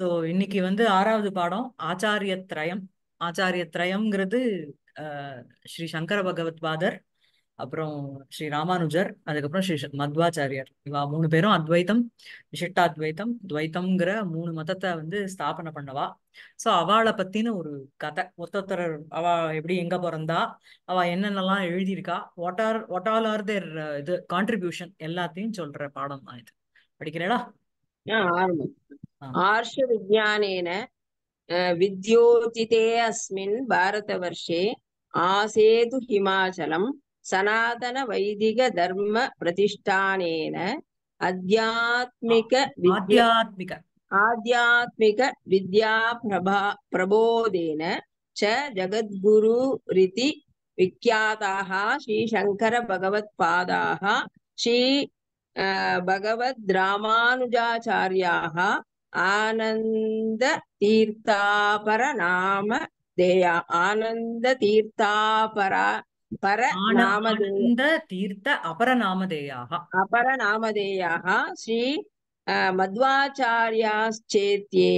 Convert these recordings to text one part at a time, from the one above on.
so இன்னைக்கு வந்து ஆறாவது பாடம் ஆச்சாரிய திரயம் ஆச்சாரிய திரயம்ங்கிறது ஸ்ரீ சங்கர பகவத் பாதர் அப்புறம் ஸ்ரீ ராமானுஜர் அதுக்கப்புறம் ஸ்ரீ மத்வாச்சாரியர் இவா மூணு பேரும் அத்வைத்தம் விசிஷ்டாத்வைத்தம் துவைத்தம்ங்கிற மூணு மதத்தை வந்து ஸ்தாபனை பண்ணவா ஸோ அவளை பத்தின ஒரு கதை ஒருத்தர் அவ எப்படி எங்க பிறந்தா அவ என்னென்னலாம் எழுதியிருக்கா what are what all are there இது கான்ட்ரிபியூஷன் எல்லாத்தையும் சொல்ற பாடம் தான் இது படிக்கிறேடா आर्ष विज्ञानेन विद्योतिते अस्मिन् भारतवर्षे आसेतु हिमाचलं सनातनवैदिकधर्मप्रतिष्ठानेन आध्यात्मिक आध्यात्मिक आध्यात्मिक विद्याप्रभा प्रबोधेन च जगद्गुरुरिति विख्याताः श्रीशङ्करभगवत्पादाः श्री பகவத் ராமானுஜாச்சாரியாக ஆனந்த தீர்த்தாபர நாம தேயா ஆனந்த தீர்த்தாபரா பர நாமந்த தீர்த்த அபரநாமதேயாக அபரநாமதேயாக ஸ்ரீ மத்வாச்சாரியாச்சேத்யே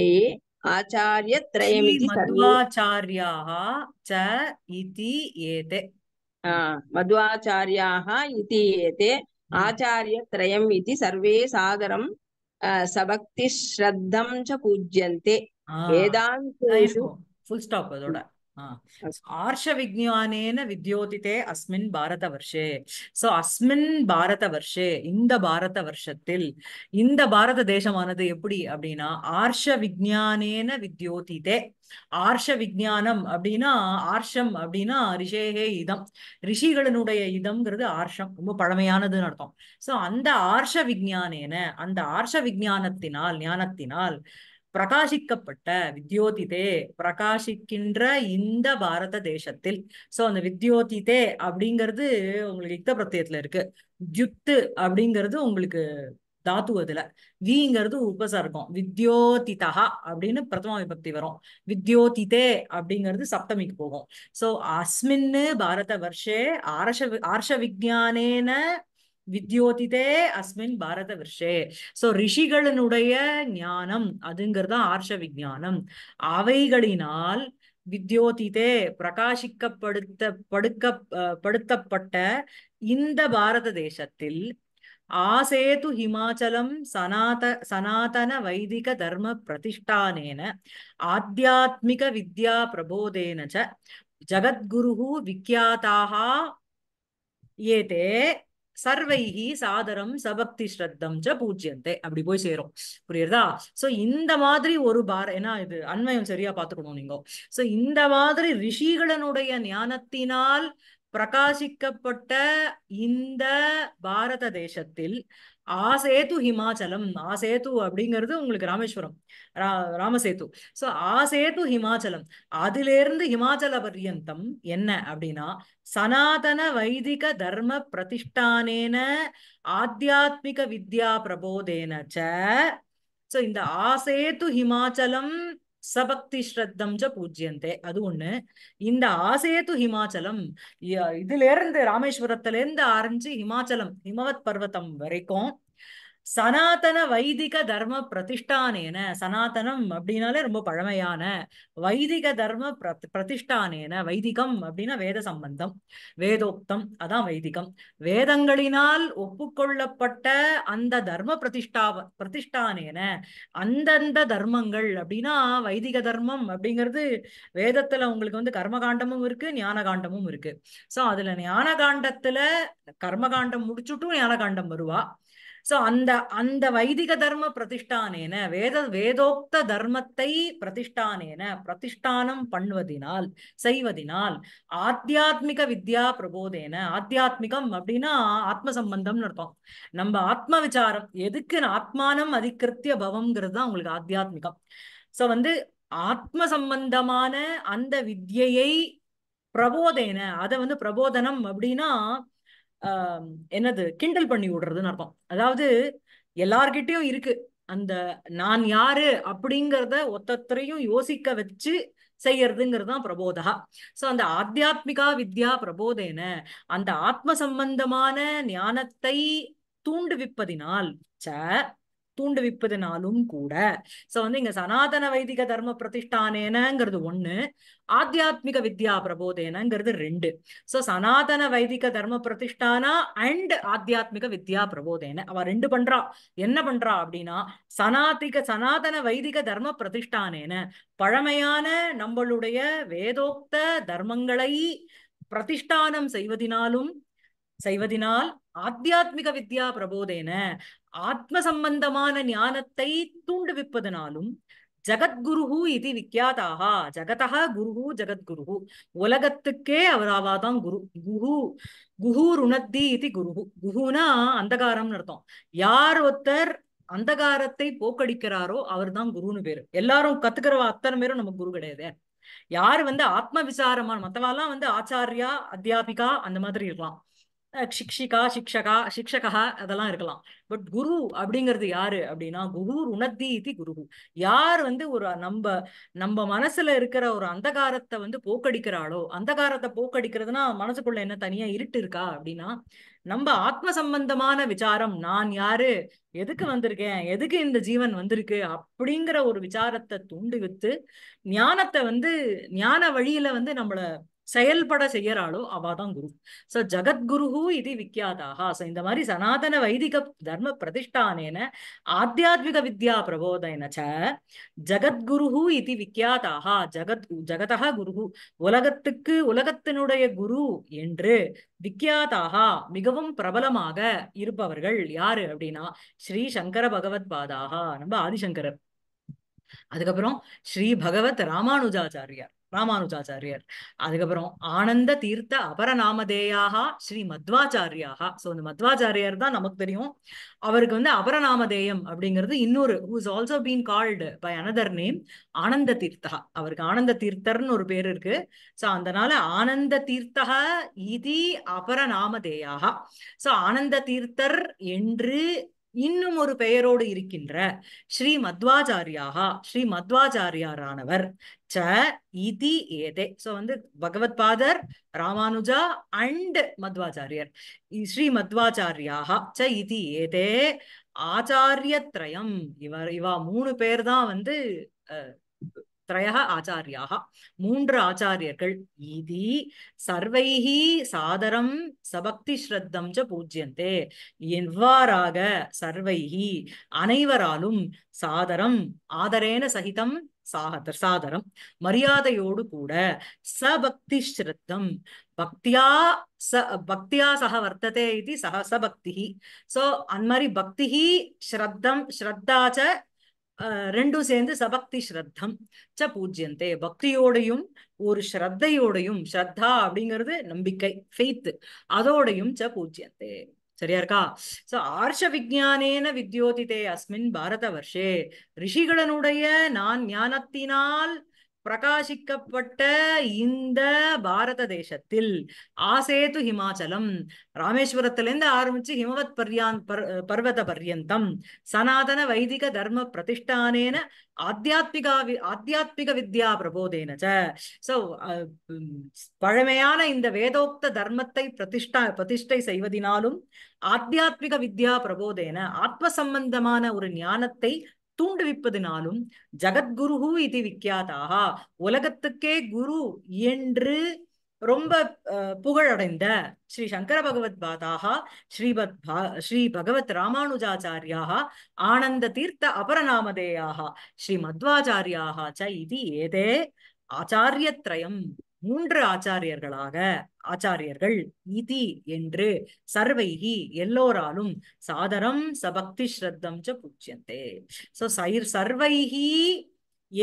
ஆச்சாரியத்ரயமிதி மத்வாச்சாரியாக ச இதி ஏதே மத்வாச்சாரியாக இதி ஏதே ஆச்சாரியத்ரயம் இது சர்வே சாதரம் சபக்தி ஸ்ரத்தம் ச பூஜ்யந்தே வேதாந்த ஃபுல் ஸ்டாப் அதோட ஆர்ஷ ஆர்ஷவிஜானேன வித்யோதிதே அஸ்மின் வருஷே சோ அஸ்மின் வருஷே இந்த பாரத வருஷத்தில் இந்த பாரத தேசமானது எப்படி அப்படின்னா ஆர்ஷ விஜானேன வித்யோதிதே ஆர்ஷ விஜானம் அப்படின்னா ஆர்ஷம் அப்படின்னா ரிஷேகே இதம் ரிஷிகளினுடைய இதம்ங்கிறது ஆர்ஷம் ரொம்ப பழமையானதுன்னு அர்த்தம் சோ அந்த ஆர்ஷ விஜானேன அந்த ஆர்ஷ விஜானத்தினால் ஞானத்தினால் பிரகாசிக்கப்பட்ட வித்யோதிதே பிரகாசிக்கின்ற இந்த பாரத தேசத்தில் சோ அந்த வித்யோதிதே அப்படிங்கிறது உங்களுக்கு யுக்த பிரத்தியத்துல இருக்கு யுத்து அப்படிங்கிறது உங்களுக்கு தாத்துவதுல விங்கிறது உபசர்க்கம் வித்யோதிதா அப்படின்னு பிரதம விபக்தி வரும் வித்யோதிதே அப்படிங்கிறது சப்தமிக்கு போகும் சோ அஸ்மின்னு பாரத வர்ஷே ஆர்ஷ ஆர்ஷ விஜானேன வித்யோதிதே அஸ்மின் பாரத விஷே சோ ரிஷிகளினுடைய ஞானம் அதுங்கிறது ஆர்ஷ விஜானம் அவைகளினால் வித்யோதிதே பிரகாசிக்கப்படுத்த படுக்க படுத்தப்பட்ட இந்த பாரத தேசத்தில் ஆசேது ஹிமாச்சலம் சனாத சனாதன வைதிக தர்ம பிரதிஷ்டானேன ஆத்தியாத்மிக வித்யா பிரபோதேன ஜகத்குரு விக்கியாத்தாக ஏதே சர்வைகி சாதரம் சபக்தி ஸ்ரத்தம் ச பூஜ்யந்தே அப்படி போய் சேரும் புரியுறதா சோ இந்த மாதிரி ஒரு பார ஏன்னா இது அண்மையம் சரியா பாத்துக்கணும் நீங்க சோ இந்த மாதிரி ரிஷிகளனுடைய ஞானத்தினால் பிரகாசிக்கப்பட்ட இந்த பாரத தேசத்தில் ஆசேது ஹிமாச்சலம் ஆசேது அப்படிங்கிறது உங்களுக்கு ராமேஸ்வரம் ரா ராமசேத்து ஸோ ஆசேது ஹிமாச்சலம் அதிலிருந்து ஹிமாச்சல பர்யந்தம் என்ன அப்படின்னா சனாதன வைதிக தர்ம பிரதிஷ்டானேன ஆத்தியாத்மிக வித்யா பிரபோதேன சோ ஸோ இந்த ஆசேத்து ஹிமாச்சலம் சபக்தி ஸ்ரத்தம் ஜ பூஜ்யந்தே அது ஒண்ணு இந்த ஆசையத்து ஹிமாச்சலம் இதுல இருந்து ராமேஸ்வரத்துல இருந்து ஆரம்பிச்சு ஹிமாச்சலம் ஹிமவத் பர்வத்தம் வரைக்கும் சனாதன வைதிக தர்ம பிரதிஷ்டானேன சனாதனம் அப்படின்னாலே ரொம்ப பழமையான வைதிக தர்ம பிரதிஷ்டானேன வைதிகம் அப்படின்னா வேத சம்பந்தம் வேதோக்தம் அதான் வைதிகம் வேதங்களினால் ஒப்புக்கொள்ளப்பட்ட அந்த தர்ம பிரதிஷ்டா பிரதிஷ்டானேன அந்தந்த தர்மங்கள் அப்படின்னா வைதிக தர்மம் அப்படிங்கிறது வேதத்துல உங்களுக்கு வந்து கர்மகாண்டமும் இருக்கு ஞான காண்டமும் இருக்கு சோ அதுல ஞான காண்டத்துல கர்மகாண்டம் முடிச்சுட்டும் ஞான காண்டம் வருவா சோ அந்த அந்த வைதிக தர்ம பிரதிஷ்டானேன வேத வேதோக்த தர்மத்தை பிரதிஷ்டானேன பிரதிஷ்டானம் பண்ணுவதினால் செய்வதினால் ஆத்தியாத்மிக வித்யா பிரபோதேன ஆத்தியாத்மிகம் அப்படின்னா ஆத்ம சம்பந்தம்னு அர்த்தம் நம்ம ஆத்ம விசாரம் எதுக்கு ஆத்மானம் அதிகிருத்திய பவம்ங்கிறது தான் உங்களுக்கு ஆத்தியாத்மிகம் சோ வந்து ஆத்ம சம்பந்தமான அந்த வித்யை பிரபோதேன அதை வந்து பிரபோதனம் அப்படின்னா என்னது கிண்டல் பண்ணி விடுறதுன்னு அர்த்தம் அதாவது எல்லார்கிட்டையும் இருக்கு அந்த நான் யாரு அப்படிங்கிறத ஒத்தத்தரையும் யோசிக்க வச்சு செய்யறதுங்கிறது தான் சோ அந்த ஆத்தியாத்மிகா வித்யா பிரபோதேன அந்த ஆத்ம சம்பந்தமான ஞானத்தை தூண்டுவிப்பதினால் ச தூண்டுவிப்பதனாலும் கூட சோ வந்து இங்க சனாதன வைதிக தர்ம பிரதிஷ்டானேனங்கிறது ஒண்ணு ஆத்தியாத்மிக வித்யா பிரபோதேனங்கிறது ரெண்டு சோ சனாதன வைதிக தர்ம பிரதிஷ்டானா அண்ட் ஆத்தியாத்மிக வித்யா பிரபோதேன அவ ரெண்டு பண்றா என்ன பண்றா அப்படின்னா சனாதிக சனாதன வைதிக தர்ம பிரதிஷ்டானேன பழமையான நம்மளுடைய வேதோக்த தர்மங்களை பிரதிஷ்டானம் செய்வதினாலும் செய்வதினால் ஆத்தியாத்மிக வித்யா பிரபோதேன ஆத்ம சம்பந்தமான ஞானத்தை தூண்டுவிப்பதனாலும் ஜகத்குரு இது விக்யாதாகா ஜகதக குரு ஜகத்குரு உலகத்துக்கே அவர் ஆவாதான் குரு குரு குஹு ருணத்தி இது குரு குஹுனா அந்தகாரம்னு அர்த்தம் யார் ஒருத்தர் அந்தகாரத்தை போக்கடிக்கிறாரோ அவர் தான் குருன்னு பேரு எல்லாரும் கத்துக்கிறவ அத்தனை பேரும் நம்ம குரு கிடையாது யாரு வந்து ஆத்ம விசாரமான மத்தவாலாம் வந்து ஆச்சாரியா அத்தியாபிகா அந்த மாதிரி இருக்கலாம் சிக்ஷிகா சிக்ஷகா சிக்ஷகா அதெல்லாம் இருக்கலாம் பட் குரு அப்படிங்கிறது யாரு அப்படின்னா குரு உணர்த்தி இது குரு யார் வந்து ஒரு நம்ம நம்ம மனசுல இருக்கிற ஒரு அந்தகாரத்தை வந்து போக்கடிக்கிறாளோ அந்தகாரத்தை போக்கடிக்கிறதுனா மனசுக்குள்ள என்ன தனியா இருட்டு இருக்கா அப்படின்னா நம்ம ஆத்ம சம்பந்தமான விசாரம் நான் யாரு எதுக்கு வந்திருக்கேன் எதுக்கு இந்த ஜீவன் வந்திருக்கு அப்படிங்கிற ஒரு விசாரத்தை தூண்டி வித்து ஞானத்தை வந்து ஞான வழியில வந்து நம்மள செயல்பட செய்யறாளோ அவா தான் குரு சோ ஜகத்குரு இது விக்யாதாகா சோ இந்த மாதிரி சனாதன வைதிக தர்ம பிரதிஷ்டானேன ஆத்தியாத்மிக வித்யா பிரபோதன ச ஜகத்குரு இது விக்யாதாகா ஜகத் ஜகதா குரு உலகத்துக்கு உலகத்தினுடைய குரு என்று விக்யாதாகா மிகவும் பிரபலமாக இருப்பவர்கள் யாரு அப்படின்னா ஸ்ரீ சங்கர பகவத் பாதாகா நம்ம ஆதிசங்கரர் அதுக்கப்புறம் ஸ்ரீ பகவத் ராமானுஜாச்சாரியார் ராமானுஜாச்சாரியர் அதுக்கப்புறம் ஆனந்த தீர்த்த அபரநாமதேயாக ஸ்ரீ மத்வாச்சாரியாக ஸோ இந்த மத்வாச்சாரியர் தான் நமக்கு தெரியும் அவருக்கு வந்து அபரநாமதேயம் அப்படிங்கிறது இன்னொரு who's also been called by another name Ananda Tirtha அவருக்கு ஆனந்த தீர்த்தர்னு ஒரு பேர் இருக்கு ஸோ அதனால ஆனந்த தீர்த்தக இதி அபரநாமதேயாக ஸோ ஆனந்த தீர்த்தர் என்று இன்னும் ஒரு பெயரோடு இருக்கின்ற ஸ்ரீ மத்வாச்சாரியாக ஸ்ரீ மத்வாச்சாரியாரானவர் ச இதி ஏதே ஸோ வந்து பகவத்பாதர் ராமானுஜா அண்ட் மத்வாச்சாரியர் ஸ்ரீ மத்வாச்சாரியாக ச இதி ஏதே ஆச்சாரியத்ரயம் இவர் இவா மூணு பேர் தான் வந்து திரைய आचार्याः மூன்று ஆச்சாரியர்கள் இதி சர்வைஹி சாதரம் சபக்தி ஸ்ரத்தம் ச பூஜ்யந்தே எவ்வாறாக சர்வைஹி அனைவராலும் சாதரம் ஆதரேன சகிதம் சாகதர் சாதரம் மரியாதையோடு கூட சபக்தி ஸ்ரத்தம் பக்தியா ச பக்தியா சக வர்த்ததே இது சக சபக்தி சோ அந்த மாதிரி பக்தி ஸ்ரத்தம் ஸ்ரத்தாச்ச ரெண்டும் சேர்ந்து சபக்தி ஸ்ரத்தம் ச பூஜ்யந்தே பக்தியோடையும் ஒரு ஸ்ரத்தையோடையும் ஸ்ரத்தா அப்படிங்கிறது நம்பிக்கை ஃபெய்த் அதோடையும் ச பூஜ்யந்தே சரியா இருக்கா சோ ஆர்ஷ விஜயானேன வித்யோதிதே அஸ்மின் பாரத வர்ஷே ரிஷிகளனுடைய நான் ஞானத்தினால் பிரகாசிக்கப்பட்ட இந்த பாரத தேசத்தில் ஆசேது ஹிமாச்சலம் ராமேஸ்வரத்திலிருந்து ஆரம்பிச்சு ஹிமவத் பர்யான் பர்வத பர்யந்தம் சனாதன வைதிக தர்ம பிரதிஷ்டானேன ஆத்தியாத்மிகா ஆத்தியாத்மிக வித்யா பிரபோதேன சோ பழமையான இந்த வேதோக்த தர்மத்தை பிரதிஷ்டா பிரதிஷ்டை செய்வதினாலும் ஆத்தியாத்மிக வித்யா பிரபோதேன ஆத்ம சம்பந்தமான ஒரு ஞானத்தை தூண்டுவிப்பதினாலும் ஜகத்குரு இது விக்கியாதாக உலகத்துக்கே குரு என்று ரொம்ப புகழடைந்த ஸ்ரீ சங்கர பகவத் பாதாக ஸ்ரீபத் ஸ்ரீ பகவத் ராமானுஜாச்சாரியாக ஆனந்த தீர்த்த அபரநாமதேயாக ஸ்ரீ மத்வாச்சாரியாக ச இது ஏதே ஆச்சாரியத்ரயம் மூன்று ஆச்சாரியர்களாக ஆச்சாரியர்கள் இதி என்று சர்வைகி எல்லோராலும் சாதரம் சபக்தி ஸ்ரத்தம் ச பூஜ்யந்தே சோ சைர் சர்வைகி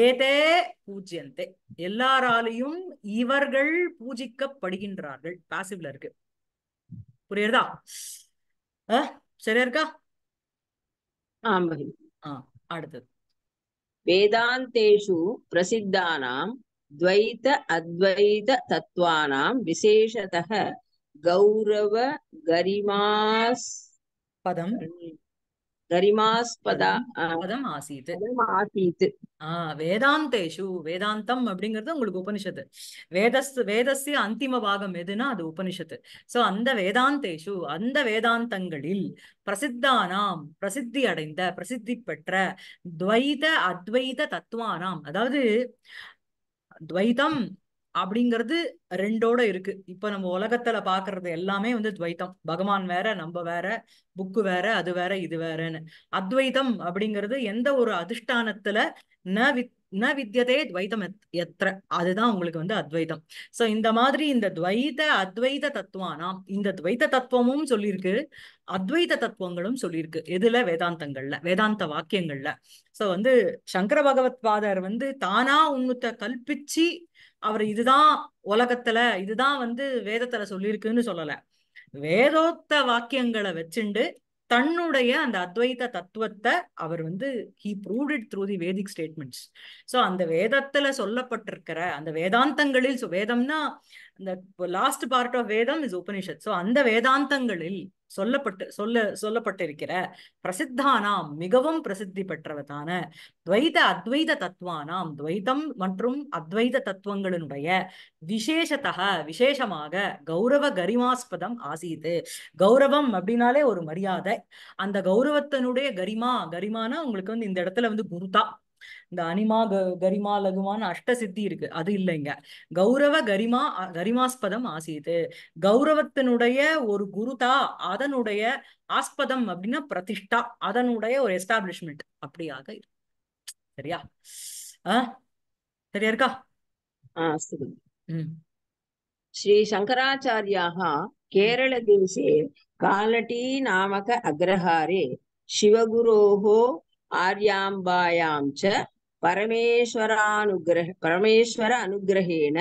ஏதே பூஜ்யந்தே எல்லாராலையும் இவர்கள் பூஜிக்கப்படுகின்றார்கள் பாசிபிள் இருக்கு புரியுறதா சரியா இருக்கா ஆ அடுத்தது வேதாந்தேஷு பிரசித்தானாம் துவைத अद्वैत तत्त्वानां विशेषतः गौरव गरिमास् கரிமாஸ்பதா பதம் ஆசீத் ஆசீத் ஆஹ் வேதாந்தேஷு வேதாந்தம் அப்படிங்கிறது உங்களுக்கு உபனிஷத்து வேதஸ் வேதஸ்ய அந்திம பாகம் எதுன்னா அது உபனிஷத்து சோ அந்த வேதாந்தேஷு அந்த வேதாந்தங்களில் பிரசித்தானாம் பிரசித்தி அடைந்த பிரசித்தி பெற்ற துவைத அத்வைத தத்துவானாம் அதாவது துவைதம் அப்படிங்கிறது ரெண்டோட இருக்கு இப்ப நம்ம உலகத்துல பாக்குறது எல்லாமே வந்து துவைத்தம் பகவான் வேற நம்ம வேற புக்கு வேற அது வேற இது வேறன்னு அத்வைதம் அப்படிங்கிறது எந்த ஒரு அதிஷ்டானத்துல ந வித் ந வித்தியதே துவைதம் எத்திர அதுதான் உங்களுக்கு வந்து அத்வைதம் சோ இந்த மாதிரி இந்த துவைத அத்வைத தத்துவானாம் இந்த துவைத தத்துவமும் சொல்லியிருக்கு அத்வைத தத்துவங்களும் சொல்லியிருக்கு எதுல வேதாந்தங்கள்ல வேதாந்த வாக்கியங்கள்ல சோ வந்து சங்கர பகவத் பாதர் வந்து தானா உண்மத்தை கல்பிச்சு அவர் இதுதான் உலகத்துல இதுதான் வந்து வேதத்துல சொல்லியிருக்குன்னு சொல்லல வேதோத்த வாக்கியங்களை வச்சுண்டு தன்னுடைய அந்த அத்வைத தத்துவத்தை அவர் வந்து he proved it through the Vedic statements so அந்த வேதத்துல சொல்லப்பட்டிருக்கிற அந்த வேதாந்தங்களில் ஸோ வேதம்னா இந்த லாஸ்ட் பார்ட் ஆஃப் வேதம் இஸ் உபனிஷத் ஸோ அந்த வேதாந்தங்களில் சொல்லப்பட்டு சொல்ல சொல்லப்பட்டிருக்கிற பிரசித்தானாம் மிகவும் பிரசித்தி பெற்றவதான துவைத அத்வைத தத்துவானாம் துவைதம் மற்றும் அத்வைத தத்துவங்களினுடைய விசேஷத்தக விசேஷமாக கௌரவ கரிமாஸ்பதம் ஆசீது கௌரவம் அப்படின்னாலே ஒரு மரியாதை அந்த கௌரவத்தினுடைய கரிமா கரிமானா உங்களுக்கு வந்து இந்த இடத்துல வந்து குருதா இந்த அனிமா க கரிமா லகுமான சித்தி இருக்கு அது இல்லைங்க கௌரவ கரிமா கரிமாஸ்பதம் ஆசியது கௌரவத்தினுடைய ஒரு குருதா அதனுடைய ஆஸ்பதம் அப்படின்னா பிரதிஷ்டா அதனுடைய ஒரு எஸ்டாப்ளிஷ்மெண்ட் அப்படியாக இருக்கு சரியா ஆஹ் சரியா இருக்கா ஸ்ரீ சங்கராச்சாரியாக தேசே காலட்டி நாமக அக்ரஹாரே சிவகுரோகோ ஆர்யாம்பாயாம் ச பரமேஸ்வரானுகிரக பரமேஸ்வர அனுகிரகேன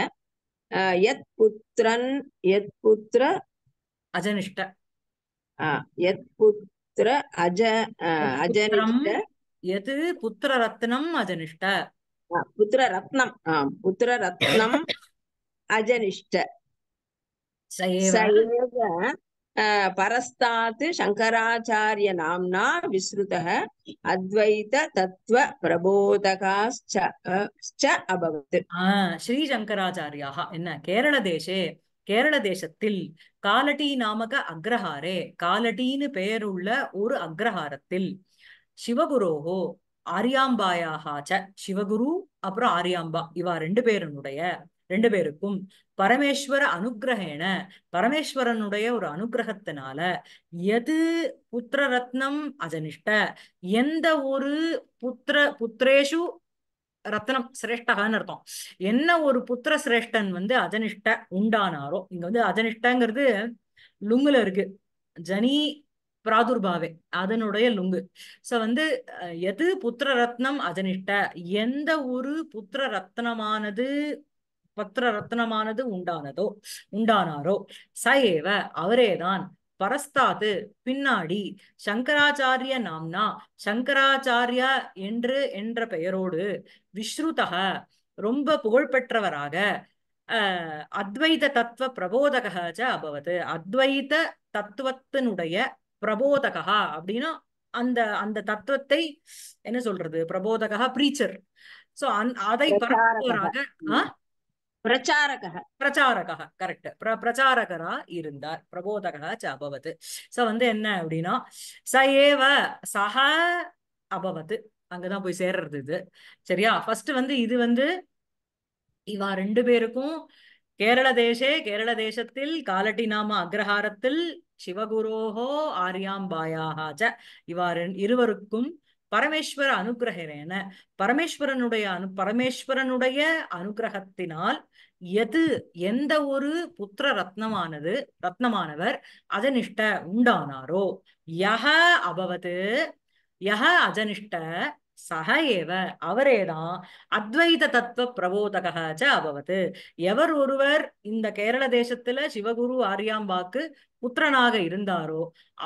யத் புத்திரன் யத் புத்திர அஜனிஷ்ட யத் புத்திர அஜ அஜனிஷ்ட எது புத்திர ரத்னம் அஜனிஷ்ட புத்திர ரத்னம் புத்திர ரத்னம் அஜனிஷ்ட பரஸ்தாத் சங்கராச்சாரிய நாம்னா விஸ்ருத அத்வைத தத்துவ பிரபோதகாச்ச அபவத் ஸ்ரீ சங்கராச்சாரியாக என்ன கேரள தேசே கேரள தேசத்தில் காலடி நாமக அக்ரஹாரே காலடின்னு பெயருள்ள ஒரு அக்ரஹாரத்தில் சிவகுரோகோ ஆரியாம்பாயாகாச்ச சிவகுரு அப்புறம் ஆரியாம்பா இவா ரெண்டு பேருனுடைய ரெண்டு பேருக்கும் பரமேஸ்வர அனுகிரகேன பரமேஸ்வரனுடைய ஒரு அனுகிரகத்தினால எது புத்திர ரத்னம் அஜனிஷ்ட எந்த ஒரு புத்திர புத்திரேஷு ரத்னம் சிரேஷ்டகான்னு அர்த்தம் என்ன ஒரு புத்திர சிரேஷ்டன் வந்து அஜனிஷ்ட உண்டானாரோ இங்க வந்து அஜனிஷ்டங்கிறது லுங்குல இருக்கு ஜனி பிராதுர்பாவே அதனுடைய லுங்கு சோ வந்து எது புத்திர ரத்னம் அஜனிஷ்ட எந்த ஒரு புத்திர ரத்னமானது பத்ர ரத்னமானது உண்டானதோ உண்டானாரோ ச அவரேதான் பரஸ்தாது பின்னாடி சங்கராச்சாரிய நாம்னா சங்கராச்சாரியா என்று என்ற பெயரோடு விஸ்ருதக ரொம்ப புகழ்பெற்றவராக அத்வைத தத்துவ பிரபோதகச்ச அபவது அத்வைத தத்துவத்தினுடைய பிரபோதகா அப்படின்னா அந்த அந்த தத்துவத்தை என்ன சொல்றது பிரபோதகா பிரீச்சர் சோ அந் அதை பரப்புவராக பிரச்சாரக பிரச்சாரக கரெக்ட் பிர பிரச்சாரகரா இருந்தார் பிரபோதகா ச அபவத் சோ வந்து என்ன அப்படின்னா ச ஏவ சஹ அபவத் அங்கதான் போய் சேர்றது இது சரியா ஃபர்ஸ்ட் வந்து இது வந்து இவா ரெண்டு பேருக்கும் கேரள தேசே கேரள தேசத்தில் காலட்டி நாம அக்ரஹாரத்தில் சிவகுரோஹோ ஆரியாம்பாயாக ச இவா இருவருக்கும் பரமேஸ்வர அனுகிரகரேன பரமேஸ்வரனுடைய அனு பரமேஸ்வரனுடைய அனுகிரகத்தினால் எது எந்த ஒரு புத்திர ரத்னமானது ரத்னமானவர் அஜனிஷ்ட உண்டானாரோ யஹ அபவது யஹ அஜனிஷ்ட சக ஏவ அவரேதான் அத்வைத தத்துவ ச அபவது எவர் ஒருவர் இந்த கேரள தேசத்துல சிவகுரு ஆரியாம்பாக்கு புத்திரனாக இருந்தாரோ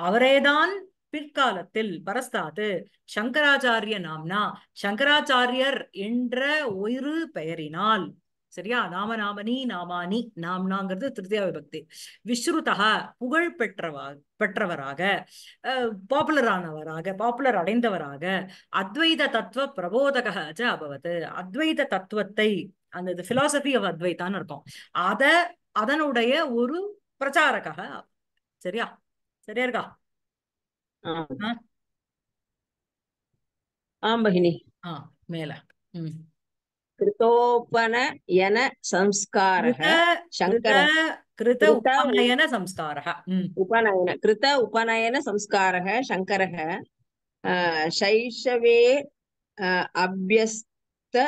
அவரேதான் பிற்காலத்தில் பரஸ்தாது சங்கராச்சாரிய நாம்னா சங்கராச்சாரியர் என்ற ஒரு பெயரினால் சரியா நாம நாமனி நாமானி நாம்னாங்கிறது திருத்தியா விபக்தி விஸ்ருதா புகழ் பெற்றவா பெற்றவராக பாப்புலரானவராக பாப்புலர் அடைந்தவராக அத்வைத தத்துவ பிரபோதக அபவத் அத்வைத தத்துவத்தை அந்த இது பிலாசபி ஆஃப் அத்வைத்தான்னு இருக்கும் அத அதனுடைய ஒரு பிரச்சாரக சரியா சரியா இருக்கா ஆம் பகினி ஆ மேல உம் கிருதோபன என சம்ஸ்காரக சங்கர கிருத உபநயன சம்ஸ்காரக உபநயன கிருத உபநயன சம்ஸ்காரக சங்கரக சைஷவே அபியஸ்த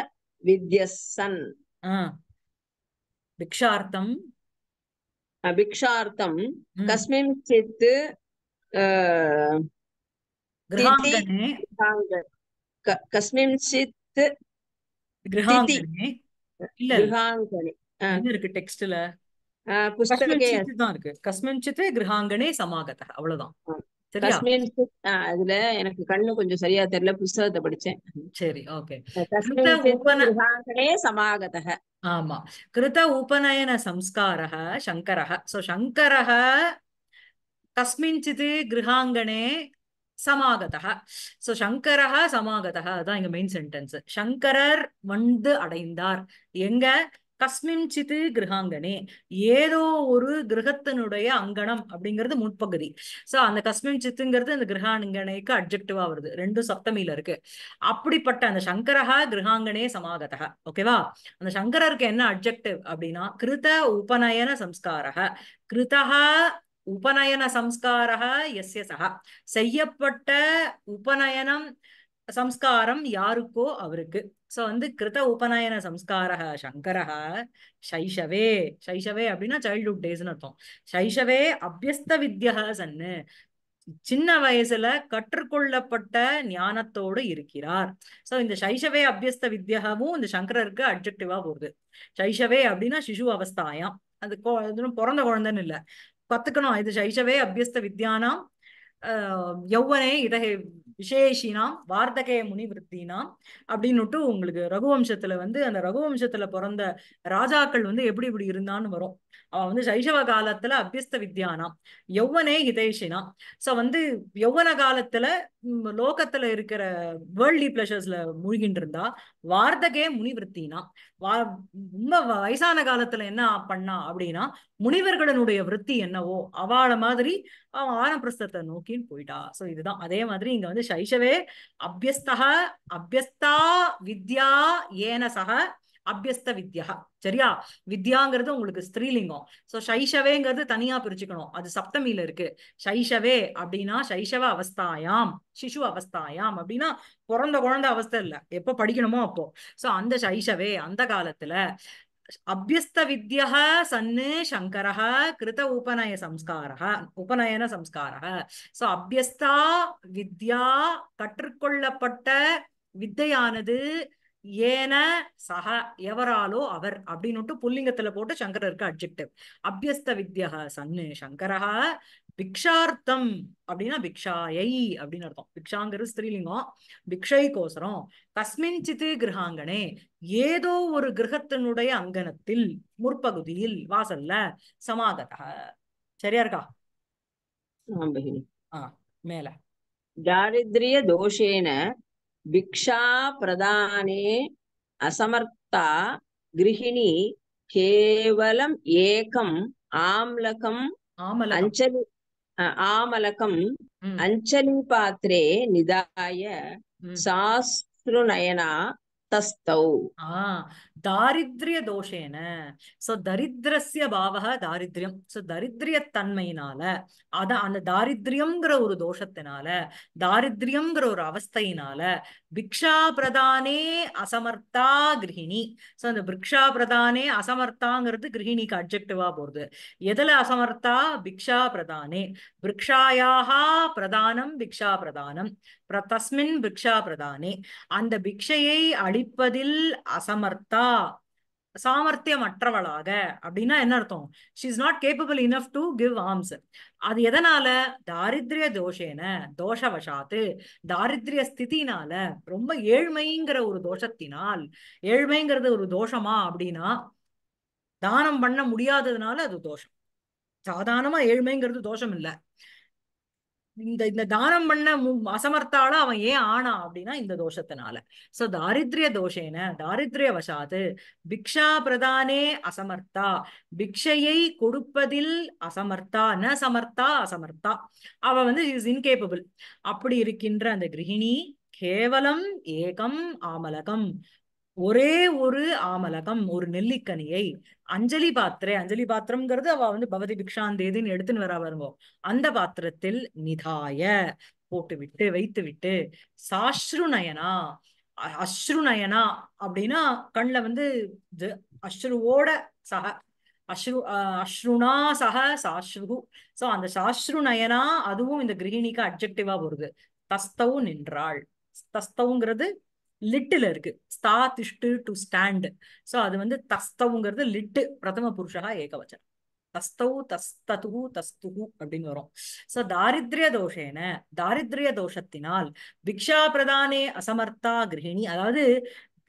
வித்யசன் भिक्षार्थं भिक्षार्थं कस्मिंश्चित् कस्मिंश्चित् இருக்கு டெக்ஸ்ட்ல இருக்கு அவ்வளவுதான் அதுல எனக்கு கண்ணு கொஞ்சம் சரியா தெரியல புஸ்தகத்தை படிச்சேன் சரி ஓகே ஆமா கிருத உபநயன சம்ஸ்காரः சங்கரः சோ சங்கரः கஸ்மின்சித் கிரகாங்கணே சமாகதா சோ சங்கரா சமாகதா அதான் எங்க மெயின் சென்டென்ஸ் சங்கரர் வந்து அடைந்தார் எங்க கஸ்மின் சித்து கிரகாங்கனே ஏதோ ஒரு கிரகத்தினுடைய அங்கனம் அப்படிங்கிறது முற்பகுதி சோ அந்த கஸ்மின் சித்துங்கிறது அந்த கிரகாங்கனைக்கு அப்ஜெக்டிவா வருது ரெண்டும் சப்தமியில இருக்கு அப்படிப்பட்ட அந்த சங்கரஹா கிரகாங்கனே சமாகதா ஓகேவா அந்த சங்கரருக்கு என்ன அப்ஜெக்டிவ் அப்படின்னா கிருத உபநயன சம்ஸ்காரக கிருதா உபநயன சம்ஸ்காரா எஸ்ய சகா செய்யப்பட்ட உபநயனம் சம்ஸ்காரம் யாருக்கோ அவருக்கு சோ வந்து கிருத உபநயன சம்ஸ்காரா சங்கரஹா சைஷவே சைஷவே அப்படின்னா சைல்டுஹுட் டேஸ்னு அர்த்தம் சைஷவே அபியஸ்த வித்யா சன்னு சின்ன வயசுல கற்றுக்கொள்ளப்பட்ட ஞானத்தோடு இருக்கிறார் சோ இந்த சைஷவே அபியஸ்த வித்யாவும் இந்த சங்கரருக்கு அப்ஜெக்டிவா போகுது சைஷவே அப்படின்னா சிசு அவஸ்தாயம் அது பிறந்த குழந்தைன்னு இல்ல கத்துக்கணும் இது சைஷவே அபியஸ்த வித்யானாம் யௌவனே இதகை விசேஷினாம் முனி விருத்தினாம் அப்படின்னுட்டு உங்களுக்கு ரகுவம்சத்துல வந்து அந்த ரகுவம்சத்துல பிறந்த ராஜாக்கள் வந்து எப்படி இப்படி இருந்தான்னு வரும் அவ வந்து சைஷவ காலத்துல அபியஸ்த வித்யானாம் யௌவனே ஹிதேஷினா சோ வந்து யௌவன காலத்துல லோகத்துல இருக்கிற வேர்ல்டி பிளஷர்ஸ்ல மூழ்கின்னு இருந்தா வார்த்தகே முனிவருத்தினா வா ரொம்ப வயசான காலத்துல என்ன பண்ணா அப்படின்னா முனிவர்களுடைய விற்பி என்னவோ அவள மாதிரி அவன் ஆரம்பிரஸ்தத்தை நோக்கின்னு போயிட்டா சோ இதுதான் அதே மாதிரி இங்க வந்து சைஷவே அபியஸ்தக அபியஸ்தா வித்யா ஏன சக அபியஸ்த வித்யா சரியா வித்யாங்கிறது உங்களுக்கு ஸ்திரீலிங்கம் சோ சைஷவேங்கிறது தனியா பிரிச்சுக்கணும் அது சப்தமியில இருக்கு சைஷவே அப்படின்னா சைஷவ அவஸ்தாயாம் சிசு அவஸ்தாயாம் அப்படின்னா பிறந்த குழந்தை அவஸ்தை இல்ல எப்ப படிக்கணுமோ அப்போ சோ அந்த சைஷவே அந்த காலத்துல அபியஸ்த வித்யா சன்னு சங்கரஹ கிருத உபநய சம்ஸ்காரஹ உபநயன சம்ஸ்காரஹ சோ அபியஸ்தா வித்யா கற்றுக்கொள்ளப்பட்ட வித்தையானது ஏன சக எவராலோ அவர் அப்படின்னுட்டு புல்லிங்கத்துல போட்டு சங்கரருக்கு அப்ஜெக்டிவ் அபியஸ்த வித்யா சன்னு சங்கரா பிக்ஷார்த்தம் அப்படின்னா பிக்ஷாயை அப்படின்னு அர்த்தம் பிக்ஷாங்கிறது ஸ்திரீலிங்கம் பிக்ஷைக்கோசரம் கஸ்மின் சித்து கிரகாங்கனே ஏதோ ஒரு கிரகத்தினுடைய அங்கனத்தில் முற்பகுதியில் வாசல்ல சமாகதா சரியா இருக்கா ஆ மேல தாரித்ரிய தோஷேன భిక్షా భిక్షాప్రదానే అసమర్థ గృహిణి కేవలం ఏకం ఆమ్లకం అంచలి ఆమలకం అంచలి పాత్రే నిదాయ శాస్త్రునయన తస్తౌ தாரித்ரிய தோஷேன சோ தரித்திரசிய பாவக தாரித்யம் சோ தன்மையினால அத அந்த தாரித்ரியம்ங்கிற ஒரு தோஷத்தினால தாரித்ரியம்ங்கிற ஒரு அவஸ்தையினால பிக்ஷா பிரதானே அசமர்த்தா கிரகிணி சோ அந்த பிக்ஷா பிரதானே அசமர்த்தாங்கிறது கிரகிணிக்கு அப்ஜெக்டிவா போறது எதுல அசமர்த்தா பிக்ஷா பிரதானே பிரிக்ஷாயாக பிரதானம் பிக்ஷா பிரதானம் தஸ்மின் பிக்ஷா பிரதானே அந்த பிக்ஷையை அழிப்பதில் அசமர்த்தா சாமர்த்தியம் அற்றவளாக அப்படின்னா என்ன அர்த்தம் she is not capable enough to give alms அது எதனால தாரித்ரிய தோஷேன தோஷவசாத்து தாரித்ரிய ஸ்திதினால ரொம்ப ஏழ்மைங்கிற ஒரு தோஷத்தினால் ஏழ்மைங்கிறது ஒரு தோஷமா அப்படின்னா தானம் பண்ண முடியாததுனால அது தோஷம் சாதாரணமா ஏழ்மைங்கிறது தோஷம் இல்லை இந்த இந்த தானம் பண்ண அசமர்த்தால அவன் ஏன் ஆனா அப்படின்னா இந்த தோஷத்தினால சோ தாரித்ரிய தோஷேன தாரித்ரிய வசாது பிக்ஷா பிரதானே அசமர்த்தா பிக்ஷையை கொடுப்பதில் அசமர்த்தா ந சமர்த்தா அசமர்த்தா அவ வந்து இஸ் இன்கேபபிள் அப்படி இருக்கின்ற அந்த கிரகிணி கேவலம் ஏகம் ஆமலகம் ஒரே ஒரு ஆமலகம் ஒரு நெல்லிக்கனியை அஞ்சலி பாத்திரை அஞ்சலி பாத்திரம்ங்கிறது அவ வந்து பவதி பிக்ஷாந்தேதின்னு எடுத்துன்னு வரா வருவோம் அந்த பாத்திரத்தில் நிதாய போட்டு விட்டு வைத்து விட்டு சாஸ்ரு நயனா அஸ்ரு நயனா அப்படின்னா கண்ணில் வந்து அஸ்ருவோட சக அஸ்ரு அஸ்ருனா சக சாஸ்ரு சோ அந்த சாஸ்ரு நயனா அதுவும் இந்த கிரகிணிக்கு அப்ஜெக்டிவா வருது தஸ்தவும் நின்றாள் தஸ்தவுங்கிறது லிட்டுல இருக்கு ஸ்தா திஷ்டு டு ஸ்டாண்டு ஸோ அது வந்து தஸ்தவுங்கிறது லிட்டு பிரதம புருஷகா ஏகவச்சனம் தஸ்தவு தஸ்தது தஸ்துகு அப்படின்னு வரும் சோ தாரித்ரிய தோஷேன தாரித்ரிய தோஷத்தினால் பிக்ஷா பிரதானே அசமர்த்தா கிரகிணி அதாவது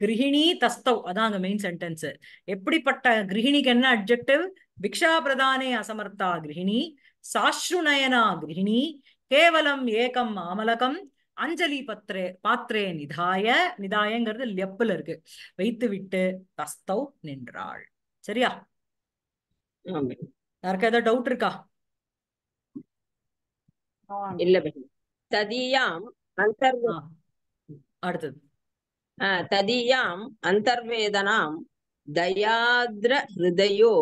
கிரகிணி தஸ்தவ் அதான் அங்க மெயின் சென்டென்ஸ் எப்படிப்பட்ட கிரகிணிக்கு என்ன அப்ஜெக்டிவ் பிக்ஷா பிரதானே அசமர்த்தா கிரகிணி சாஸ்ருநயனா கிரகிணி கேவலம் ஏகம் மாமலகம் அஞ்சலி பத்ரே பாத்ரே நிதாய நிதாயங்கிறது லெப்புல இருக்கு வைத்து விட்டு தஸ்தௌ நின்றாள் சரியா யாருக்கா ஏதாவது டவுட் இருக்கா இல்ல ததியாம் அடுத்தது ததியாம் அந்தர்வேதனாம் தயாத்ர ஹிருதயோ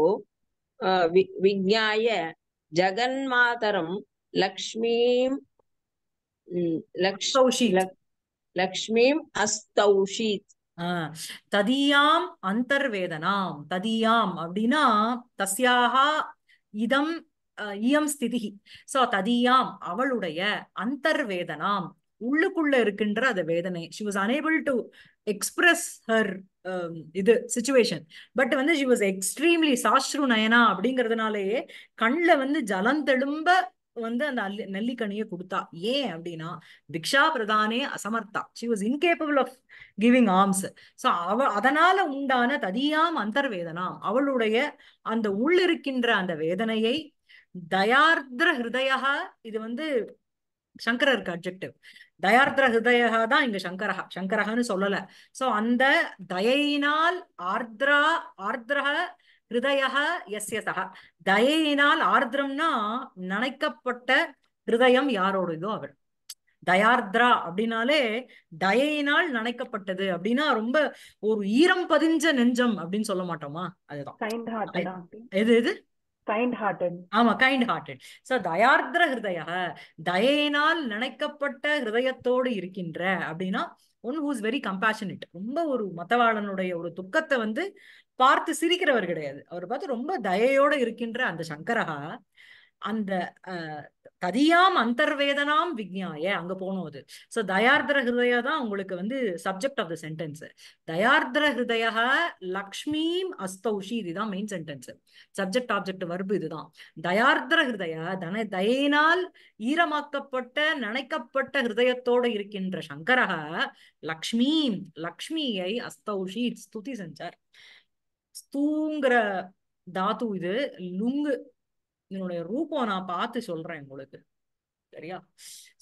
விஜாய ஜெகன்மாதரம் லக்ஷ்மீம் லக்ஷ்மீம் அஸ்தௌஷித் ததியாம் அந்தர்வேதனாம் ததியாம் அப்படின்னா தஸ்யாகா இதம் இயம் ஸ்திதி சோ ததியாம் அவளுடைய அந்தர்வேதனாம் உள்ளுக்குள்ள இருக்கின்ற அந்த வேதனை she was unable to express her இது சுச்சுவேஷன் பட் வந்து ஷி வாஸ் எக்ஸ்ட்ரீம்லி சாஸ்ரு நயனா அப்படிங்கிறதுனாலேயே கண்ணில் வந்து ஜலந்தெழும்ப வந்து அந்த அல்லி நெல்லிக்கனியை கொடுத்தா ஏன் அப்படின்னா திக்ஷா பிரதானே அசமர்த்தா she was incapable of giving arms so அவ அதனால உண்டான ததியாம் அந்தர்வேதனா அவளுடைய அந்த உள்ளிருக்கின்ற அந்த வேதனையை தயார்திர ஹிருதயா இது வந்து சங்கரருக்கு அப்ஜெக்டிவ் தயார்திர ஹிருதயா தான் இங்க சங்கரகா சங்கரகன்னு சொல்லலை சோ அந்த தயையினால் ஆர்திரா ஆர்திரக எஸ் எஸ்ய சகா தயையினால் ஆர்திரம்னா நினைக்கப்பட்ட ஹிருதயம் இதோ அவள் தயார்திரா அப்படின்னாலே தயையினால் நினைக்கப்பட்டது அப்படின்னா ரொம்ப ஒரு ஈரம் பதிஞ்ச நெஞ்சம் அப்படின்னு சொல்ல மாட்டோமா அதுதான் எது எது கைண்ட் ஆமா கைண்ட் தயையினால் நினைக்கப்பட்ட ஹிருதயத்தோடு இருக்கின்ற அப்படின்னா ஒன் ஹூஸ் வெரி கம்பேஷனேட் ரொம்ப ஒரு மத்தவாளனுடைய ஒரு துக்கத்தை வந்து பார்த்து சிரிக்கிறவர் கிடையாது அவர் பார்த்து ரொம்ப தயையோட இருக்கின்ற அந்த சங்கரகா அந்த ததியாம் அந்தர்வேதனாம் விக்ஞாய அங்க போனோம் அது ஸோ தயார்திர ஹிருதயா தான் உங்களுக்கு வந்து சப்ஜெக்ட் ஆஃப் த சென்டென்ஸ் தயார்திர ஹிருதயா லக்ஷ்மீம் அஸ்தௌஷி இதுதான் main sentence subject object verb இதுதான் தயார்திர ஹிருதயா தன தயினால் ஈரமாக்கப்பட்ட நனைக்கப்பட்ட ஹிருதயத்தோடு இருக்கின்ற சங்கரக லக்ஷ்மீம் லக்ஷ்மியை அஸ்தௌஷி ஸ்துதி செஞ்சார் ஸ்தூங்கிற தாத்து இது லுங்கு இதனுடைய ரூபம் நான் பார்த்து சொல்றேன் உங்களுக்கு சரியா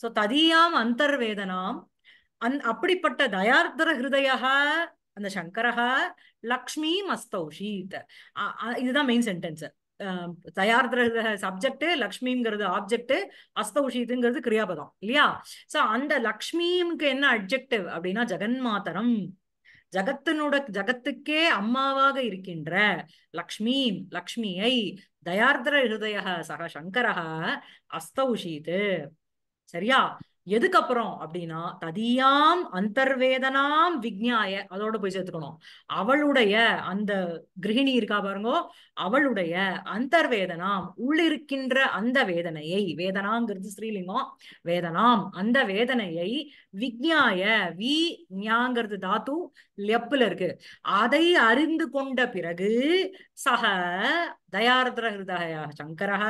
சோ ததியாம் அந்தர்வேதனாம் அந் அப்படிப்பட்ட தயார்திர ஹிருதயா அந்த சங்கரஹா லக்ஷ்மி மஸ்தௌஷீத் இதுதான் மெயின் சென்டென்ஸ் தயார்கிற சப்ஜெக்ட் லக்ஷ்மிங்கிறது ஆப்ஜெக்ட் அஸ்தௌஷிதுங்கிறது கிரியாபதம் இல்லையா சோ அந்த லக்ஷ்மிக்கு என்ன அப்ஜெக்டிவ் அப்படின்னா ஜெகன் மாதரம் ஜகத்தினோட ஜகத்துக்கே அம்மாவாக இருக்கின்ற லக்ஷ்மி லக்ஷ்மியை தயார்திர ஹிருதய சக சங்கரா அஸ்தௌஷீத்து சரியா எதுக்கப்புறம் அப்படின்னா ததியாம் அந்தர்வேதனாம் விக்னாய அதோட போய் சேர்த்துக்கணும் அவளுடைய அந்த கிரகிணி இருக்கா பாருங்கோ அவளுடைய அந்தர்வேதனாம் உள்ளிருக்கின்ற அந்த வேதனையை வேதனாங்கிறது ஸ்ரீலிங்கம் வேதனாம் அந்த வேதனையை விக்னாய வி ஞாங்கிறது தாத்து லெப்புல இருக்கு அதை அறிந்து கொண்ட பிறகு சக தயாரதிர ஹிருதய சங்கரக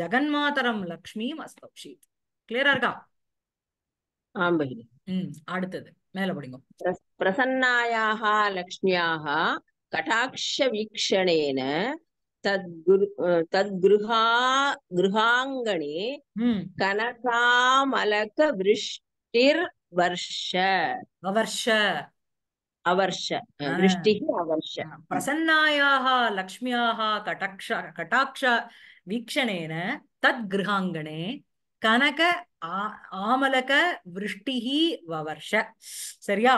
ஜெகன்மாதரம் லக்ஷ்மி அஸ்தப்ஷீத் கிளியரா இருக்கா ஆம் பகினி அடுத்தது மேல படிங்க பிரசன்னாயாக லக்ஷ்மியாக கடாட்ச வீக்ஷணேன தத்கிருஹா கிருஹாங்கணே கனகாமலக விருஷ்டிர் लक्ष्म्याः कटाक्ष கனக ஆமலக விருஷ்டிஹி வவர்ஷ சரியா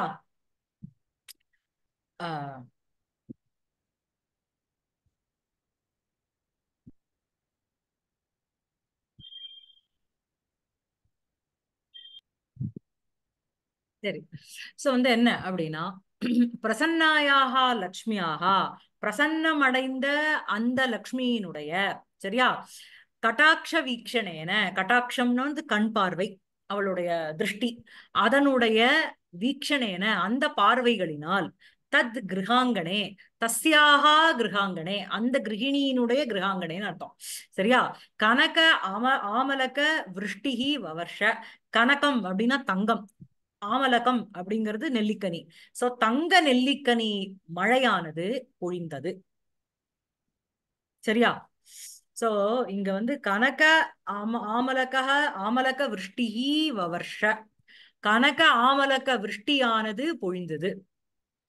சரி சோ வந்து என்ன அப்படின்னா பிரசன்னாயாக லக்ஷ்மியாக பிரசன்னமடைந்த அந்த லக்ஷ்மியினுடைய சரியா கட்டாட்ச வீக்ஷணேன கட்டாட்சம்னு வந்து கண் பார்வை அவளுடைய திருஷ்டி அதனுடைய வீக்ஷணேன அந்த பார்வைகளினால் தத் கிரகாங்கனே தஸ்யாகா கிரகாங்கனே அந்த கிரகிணியினுடைய கிரகாங்கனேன்னு அர்த்தம் சரியா கனக ஆம ஆமலக விருஷ்டிகி வவர்ஷ கனகம் அப்படின்னா தங்கம் ஆமலகம் அப்படிங்கிறது நெல்லிக்கனி சோ தங்க நெல்லிக்கனி மழையானது பொழிந்தது சரியா சோ இங்க வந்து கனக ஆம ஆமலக ஆமலக விருஷ்டிஹி வவர்ஷ கனக ஆமலக விருஷ்டியானது பொழிந்தது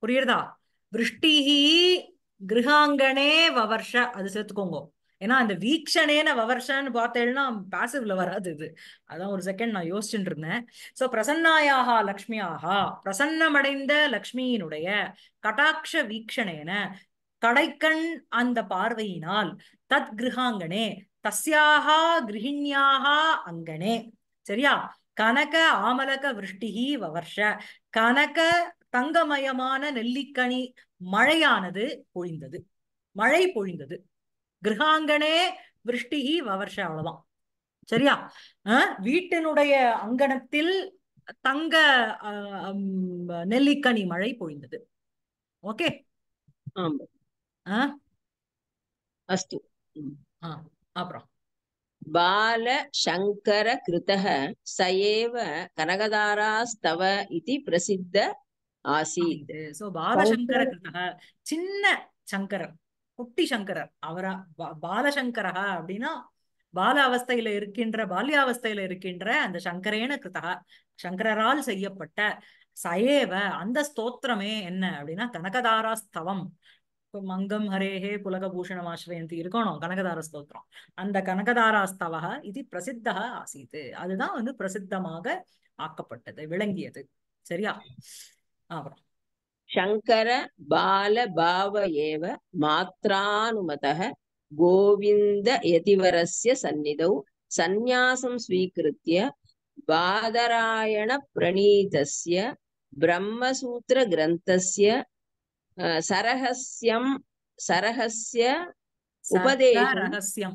புரியுறதா விருஷ்டிஹி கிருஹாங்கனே வவர்ஷ அது சேர்த்துக்கோங்க ஏன்னா அந்த வீக்ஷனேன வவர்ஷன்னு பார்த்தேன்னா பாசிவ்ல வராது இது அதான் ஒரு செகண்ட் நான் யோசிச்சுட்டு இருந்தேன் சோ பிரசன்னாயாகா லக்ஷ்மியாக பிரசன்னமடைந்த லக்ஷ்மியினுடைய கட்டாட்ச வீக்ஷனேன தடைக்கண் அந்த பார்வையினால் தத் கிரகாங்கனே தஸ்யாகா கிரகிணியாகா அங்கனே சரியா கனக ஆமலக விருஷ்டிகி வவர்ஷ கனக தங்கமயமான நெல்லிக்கனி மழையானது பொழிந்தது மழை பொழிந்தது கிரகாங்கனே விருஷ்டிகி வவர்ஷ அவ்வளவுதான் சரியா வீட்டினுடைய அங்கணத்தில் தங்க நெல்லிக்கனி மழை பொழிந்தது ஓகே ஆமா அஸ்து அப்புறம் பால சங்கர கிருதக சயேவ கனகதாராஸ்தவ இது பிரசித்த ஆசீத் சோ பாலசங்கர கிருதக சின்ன சங்கரர் குட்டி சங்கரர் அவரா பாலசங்கரா அப்படின்னா பால அவஸ்தையில இருக்கின்ற பால்யாவஸ்தையில இருக்கின்ற அந்த சங்கரேன கிருதகா சங்கரால் செய்யப்பட்ட சயேவ அந்த ஸ்தோத்திரமே என்ன அப்படின்னா கனகதாரா ஸ்தவம் மங்கம் ஹரேஹே ஆசிரியந்தி இருக்கணும் கனகதார ஸ்தோத்திரம் அந்த கனகதாராஸ்தவக இது பிரசித்தக ஆசீத்து அதுதான் வந்து பிரசித்தமாக ஆக்கப்பட்டது விளங்கியது சரியா அப்புறம் சங்கர பால பாவ ஏவ மாத்ரானுமதக கோவிந்த யதிவரஸ்ய சந்நிதௌ சந்நியாசம் ஸ்வீகிருத்திய பாதராயண பிரணீதஸ்ய பிரம்மசூத்திர கிரந்தஸ்ய सरहस्यं सरहस्य उपदेशं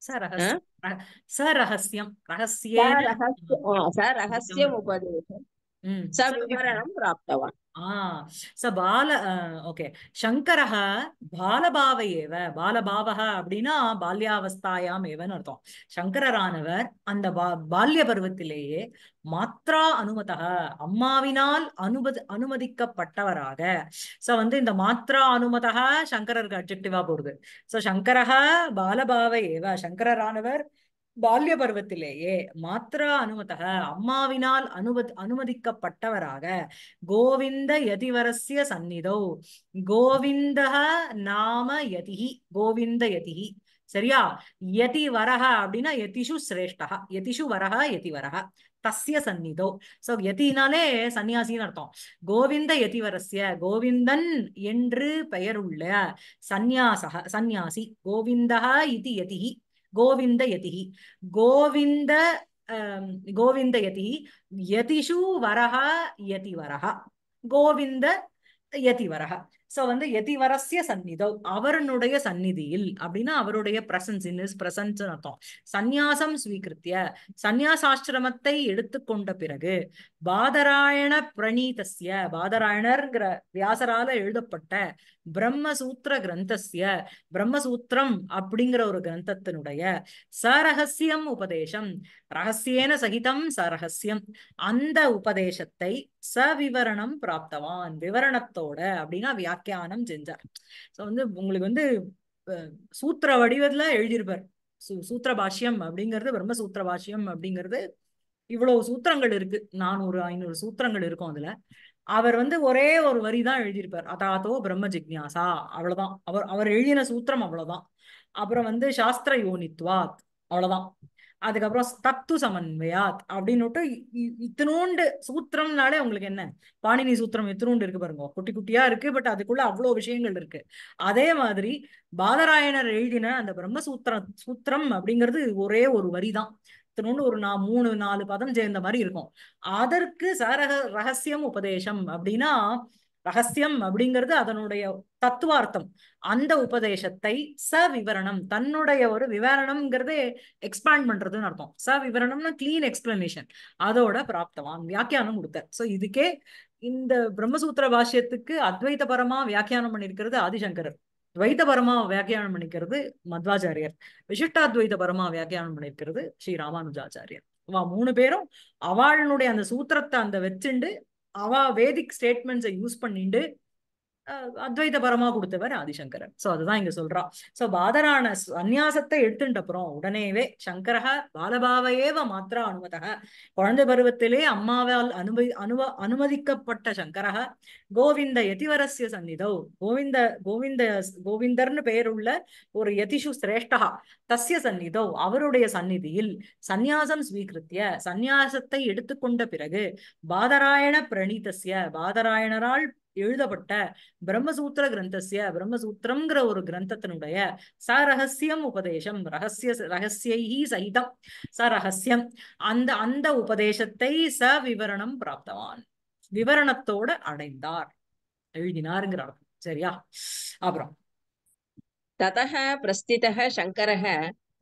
सरहस्यं रहस्येन सरहस्यम् उपदेशं हम्म, सविवरणं प्राप्तवान् ச பால ஓகே சங்கரஹ பாலபாவ ஏவ பாலபாவக அப்படின்னா பால்யாவஸ்தாயாம் ஏவன்னு அர்த்தம் சங்கரரானவர் அந்த பா பால்ய பருவத்திலேயே மாத்ரா அனுமத அம்மாவினால் அனுமதி அனுமதிக்கப்பட்டவராக சோ வந்து இந்த மாத்ரா அனுமத சங்கரருக்கு அப்ஜெக்டிவா போடுது சோ சங்கரஹ பாலபாவ ஏவ சங்கரரானவர் பால்ய பருவத்திலேயே மாத்ரா அனுமத அம்மாவினால் அனுமதி அனுமதிக்கப்பட்டவராக கோவிந்த யதிவரஸ்ய சந்நிதோ கோவிந்த நாம யதிஹி கோவிந்த யதிஹி சரியா யதி வரஹ அப்படின்னா யதிஷு சிரேஷ்டா யதிஷு வரஹ யதி வரக தஸ்ய சந்நிதோ சோ யதினாலே சன்னியாசின்னு அர்த்தம் கோவிந்த யதிவரஸ்ய கோவிந்தன் என்று பெயருள்ள சந்நியாசக சந்நியாசி கோவிந்தா இது யதிஹி கோவிந்த யதி கோவிந்த கோவிந்த யதி யதிஷு வரஹா யதி வரஹா கோவிந்த யதிவரக சோ வந்து யதிவரஸ்ய சந்நிதோ அவருடைய சந்நிதியில் அப்படின்னா அவருடைய பிரசன்ஸ் இன் இஸ் பிரசன்ஸ் அர்த்தம் சந்நியாசம் ஸ்வீகிருத்திய சந்நியாசாசிரமத்தை எடுத்துக்கொண்ட பிறகு பாதராயண பிரணீதஸ்ய பாதராயணர்ங்கிற வியாசரால எழுதப்பட்ட பிரம்மசூத்திர கிரந்தசிய பிரம்மசூத்திரம் அப்படிங்கிற ஒரு கிரந்தத்தினுடைய சரகசியம் உபதேசம் ரகசியேன சகிதம் சரகசியம் அந்த உபதேசத்தை சவிவரணம் பிராப்தவான் விவரணத்தோட அப்படின்னா வியாக்கியானம் செஞ்சார் ஸோ வந்து உங்களுக்கு வந்து சூத்திர வடிவத்துல எழுதியிருப்பார் சூத்திர பாஷ்யம் அப்படிங்கிறது பிரம்மசூத்திர பாஷ்யம் அப்படிங்கிறது இவ்வளவு சூத்திரங்கள் இருக்கு நானூறு ஐநூறு சூத்திரங்கள் இருக்கும் அதுல அவர் வந்து ஒரே ஒரு வரி தான் எழுதியிருப்பார் அதாத்தோ பிரம்ம ஜிக்னியாசா அவ்வளவுதான் அவர் அவர் எழுதின சூத்திரம் அவ்வளவுதான் அப்புறம் வந்து சாஸ்திர யோனித்வாத் அவ்வளவுதான் அதுக்கப்புறம் தத்து சமன்வயாத் அப்படின்னுட்டு இத்தினோண்டு சூத்திரம்னாலே உங்களுக்கு என்ன பாணினி சூத்திரம் இத்தினோண்டு இருக்கு பாருங்க குட்டி குட்டியா இருக்கு பட் அதுக்குள்ள அவ்வளோ விஷயங்கள் இருக்கு அதே மாதிரி பாலராயணர் எழுதின அந்த பிரம்ம சூத்திரம் சூத்திரம் அப்படிங்கிறது ஒரே ஒரு வரி தான் உபதேசித்தணும்னு ஒரு நான் மூணு நாலு பதம் சேர்ந்த மாதிரி இருக்கும் அதற்கு சரக ரகசியம் உபதேசம் அப்படின்னா ரகசியம் அப்படிங்கிறது அதனுடைய தத்துவார்த்தம் அந்த உபதேசத்தை ச விவரணம் தன்னுடைய ஒரு விவரணம்ங்கிறதே எக்ஸ்பேண்ட் பண்றதுன்னு அர்த்தம் ச விவரணம்னா கிளீன் எக்ஸ்பிளனேஷன் அதோட பிராப்தவான் வியாக்கியானம் கொடுத்தார் ஸோ இதுக்கே இந்த பிரம்மசூத்திர பாஷ்யத்துக்கு அத்வைத்தபரமா வியாக்கியானம் பண்ணிருக்கிறது ஆதிசங்கரர் துவைதபரமா வியாக்கியானம் பண்ணிக்கிறது மத்வாச்சாரியர் விசிஷ்டாத்வைத பரமா வியாக்கியானம் பண்ணிருக்கிறது ஸ்ரீ ராமானுஜாச்சாரியர் அவா மூணு பேரும் அவளுடைய அந்த சூத்திரத்தை அந்த வச்சுண்டு அவா வேதிக் ஸ்டேட்மெண்ட்ஸை யூஸ் பண்ணிட்டு அத்வைதபரமா கொடுத்தவர் ஆதிசங்கரன் சோ அதுதான் இங்க சொல்றா சோ பாதரான சந்நியாசத்தை எடுத்துட்ட அப்புறம் உடனேவே சங்கரக பாலபாவையேவ மாத்திரா அனுமத குழந்தை பருவத்திலே அம்மாவால் அனுமதி அனுவ அனுமதிக்கப்பட்ட சங்கரக கோவிந்த யதிவரஸ்ய சந்நிதோ கோவிந்த கோவிந்த கோவிந்தர்னு பெயருள்ள ஒரு யதிஷு சிரேஷ்டா தஸ்ய சந்நிதோ அவருடைய சந்நிதியில் சந்நியாசம் ஸ்வீகிருத்திய சந்நியாசத்தை எடுத்துக்கொண்ட பிறகு பாதராயண பிரணீதஸ்ய பாதராயணரால் எழுதப்பட்ட பிரம்மசூத்திர கிரந்தசிய பிரம்மசூத்திரங்கிற ஒரு கிரந்தத்தினுடைய ச ரகசியம் உபதேசம் ரகசிய ரகசியை சகிதம் ச ரகசியம் அந்த அந்த உபதேசத்தை ச விவரணம் பிராப்தவான் விவரணத்தோட அடைந்தார் எழுதினாருங்கிற அர்த்தம் சரியா அப்புறம் ததக பிரஸ்தித சங்கரக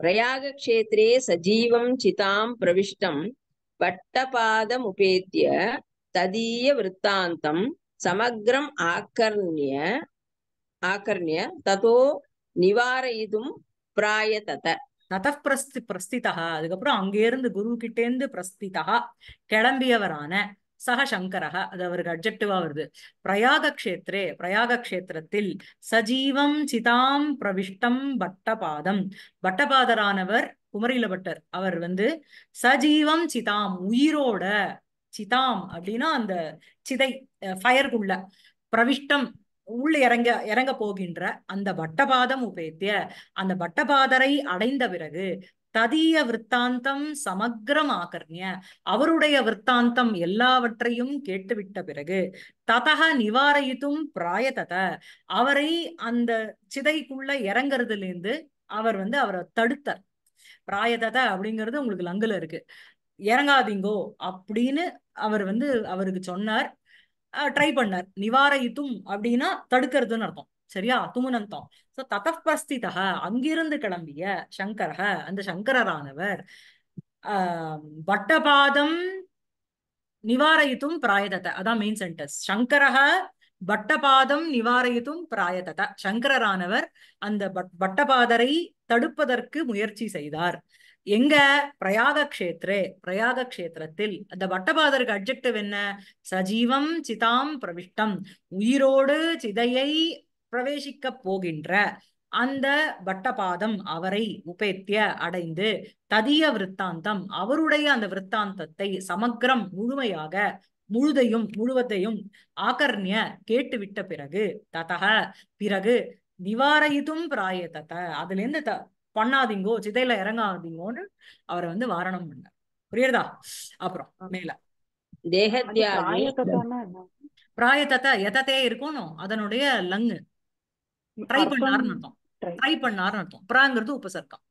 பிரயாக கஷேத்திரே சஜீவம் சிதாம் பிரவிஷ்டம் வட்டபாதம் உபேத்திய ததீய விற்த்தாந்தம் சமக்ரம் ஆக்கர்ணிய ஆக்கர்ணிய ததோ நிவாரயிதும் பிராய தத பிரஸ்தி பிரஸ்திதா அதுக்கப்புறம் அங்கேருந்து குரு கிட்டேந்து பிரஸ்திதா கிளம்பியவரான சக சங்கரக அது அவருக்கு அப்ஜெக்டிவா வருது பிரயாக கஷேத்திரே பிரயாக கஷேத்திரத்தில் சஜீவம் சிதாம் பிரவிஷ்டம் பட்டபாதம் பட்டபாதரானவர் குமரியில பட்டர் அவர் வந்து சஜீவம் சிதாம் உயிரோட சிதாம் அப்படின்னா அந்த சிதை ஃபயருக்குள்ள பிரவிஷ்டம் உள் இறங்க இறங்க போகின்ற அந்த வட்டபாதம் உபேத்திய அந்த வட்டபாதரை அடைந்த பிறகு ததிய விற்த்தாந்தம் சமக்ரம் ஆகர்ணிய அவருடைய விற்த்தாந்தம் எல்லாவற்றையும் கேட்டுவிட்ட பிறகு ததக நிவாரயித்தும் பிராயதத அவரை அந்த சிதைக்குள்ள இறங்குறதுலேருந்து அவர் வந்து அவரை தடுத்தார் பிராயதத அப்படிங்கிறது உங்களுக்கு லங்குல இருக்கு இறங்காதீங்கோ அப்படின்னு அவர் வந்து அவருக்கு சொன்னார் ட்ரை பண்ணார் நிவாரயித்தும் அப்படின்னா தடுக்கிறதுன்னு அர்த்தம் சரியா துமுனந்தம் சோ ததப்பிரஸ்திதக அங்கிருந்து கிளம்பிய சங்கரக அந்த சங்கரரானவர் பட்டபாதம் நிவாரயித்தும் பிராயதத்தை அதான் மெயின் சென்டர்ஸ் சங்கரக பட்டபாதம் நிவாரயித்தும் பிராயதத சங்கரரானவர் அந்த பட்டபாதரை தடுப்பதற்கு முயற்சி செய்தார் எங்க பிரயாக கஷேத்ரே பிரயாக கஷேத்திரத்தில் அந்த பட்டபாதருக்கு அப்ஜெக்டிவ் என்ன சஜீவம் சிதாம் பிரவிஷ்டம் உயிரோடு சிதையை பிரவேசிக்க போகின்ற அந்த பட்டபாதம் அவரை உபேத்திய அடைந்து ததிய விற்த்தாந்தம் அவருடைய அந்த விற்த்தாந்தத்தை சமக்கிரம் முழுமையாக முழுதையும் முழுவதையும் ஆகர்ணிய கேட்டுவிட்ட பிறகு ததக பிறகு நிவாரயிதும் பிராயத்தத அதுல இருந்து பண்ணாதீங்கோ சிதையில இறங்காதீங்கோன்னு அவரை வந்து வாரணம் பண்ணார் புரியுறதா அப்புறம் மேல பிராயத்தத்தை எதத்தே இருக்கணும் அதனுடைய லங்கு ட்ரை பண்ணாருன்னு அர்த்தம் ட்ரை பண்ணாருன்னு அர்த்தம் பிராங்கிறது உபசர்க்கம்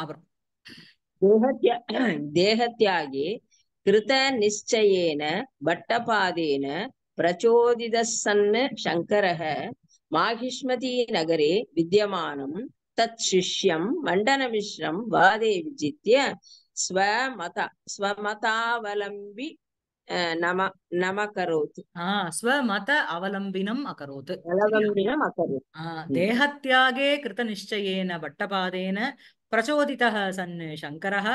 அப்புறம் தேகத்தியாகி கிருத நிச்சயேன பட்டபாதேன பிரச்சோதிதன்னு சங்கரக மாகிஷ்மதி நகரே வித்தியமானம் तत् शिष्यं मण्डनमिश्रं वादे विजित्य स्वमत स्वमतावलम्बि नम नम करोत् स्वमत अवलम्बिनम् अकरोत् अवलम्बिनम् अकरोत् देहत्यागे कृतनिश्चयेन भट्टपादेन प्रचोदितः सन् शङ्करः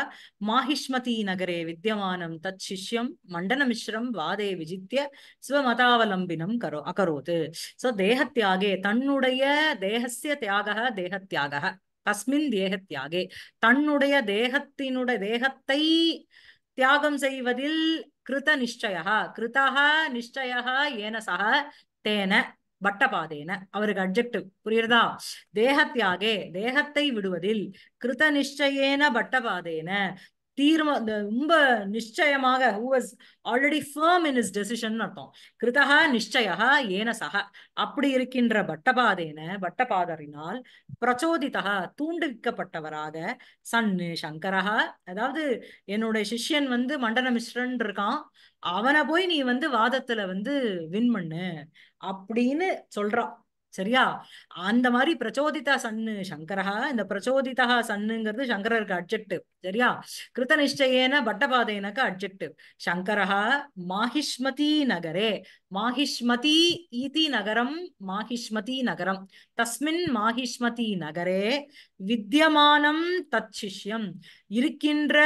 माहिष्मतीनगरे विद्यमानं तत् शिष्यं मण्डनमिश्रं वादे विजित्य स्वमतावलम्बिनं करो अकरोत् सो देहत्यागे तन्नुडय देहस्य त्यागः देहत्यागः தஸ்மின் தேகத்தியாகே தன்னுடைய தேகத்தினுடைய தேகத்தை தியாகம் செய்வதில் கிருத நிச்சயா கிருதா நிச்சயா ஏன சக தேன பட்டபாதேன அவருக்கு அப்ஜெக்டிவ் புரியுறதா தேகத்தியாகே தேகத்தை விடுவதில் கிருத நிச்சயேன பட்டபாதேன தீர்மா ரொம்ப நிச்சயமாக who was already firm in his decision அர்த்தம் கிருதா நிச்சயா ஏன சக அப்படி இருக்கின்ற பட்டபாதேன பட்டபாதரினால் பிரச்சோதிதா தூண்டுவிக்கப்பட்டவராக சன் சங்கரஹா அதாவது என்னுடைய சிஷ்யன் வந்து மண்டன மிஸ்ரன் இருக்கான் அவனை போய் நீ வந்து வாதத்துல வந்து வின் பண்ணு அப்படின்னு சொல்றான் சரியா அந்த மாதிரி பிரச்சோதிதா சன்னு சங்கரஹா இந்த பிரச்சோதிதா சன்னுங்கிறது சங்கரருக்கு அட்ஜெக்ட் சரியா கிருத்த நிச்சயேன பட்டபாதைனக்கு அட்ஜெக்டிவ் சங்கரஹா மாஹிஷ்மதி நகரே மாஹிஷ்மதி ஈதி நகரம் மாஹிஷ்மதி நகரம் தஸ்மின் மாஹிஷ்மதி நகரே வித்தியமானம் தச்சிஷ்யம் இருக்கின்ற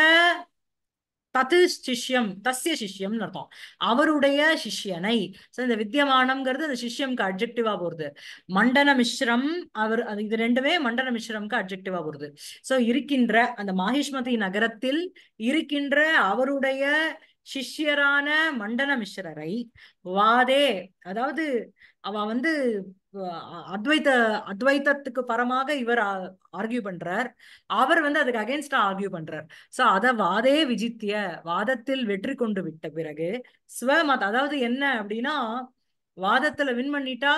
தத்து சிஷ்யம் தசிய சிஷ்யம்னு அர்த்தம் அவருடைய சிஷ்யனை இந்த வித்தியமானம்ங்கிறது அந்த சிஷ்யம்க்கு அப்ஜெக்டிவா போடுது மண்டன மிஸ்ரம் அவர் இது ரெண்டுமே மண்டன மிஸ்ரம்க்கு அப்ஜெக்டிவா போகுது சோ இருக்கின்ற அந்த மாகிஷ்மதி நகரத்தில் இருக்கின்ற அவருடைய சிஷ்யரான மண்டன மிஸ்ரரை வாதே அதாவது அவ வந்து அத்வைத்த அத்வைத்தத்துக்கு பரமாக இவர் ஆர்கியூ பண்றார் அவர் வந்து அதுக்கு அகேன்ஸ்டா ஆர்கியூ பண்றார் சோ அத வாதே விஜித்திய வாதத்தில் வெற்றி கொண்டு விட்ட பிறகு ஸ்வமத் அதாவது என்ன அப்படின்னா வாதத்துல வின் பண்ணிட்டா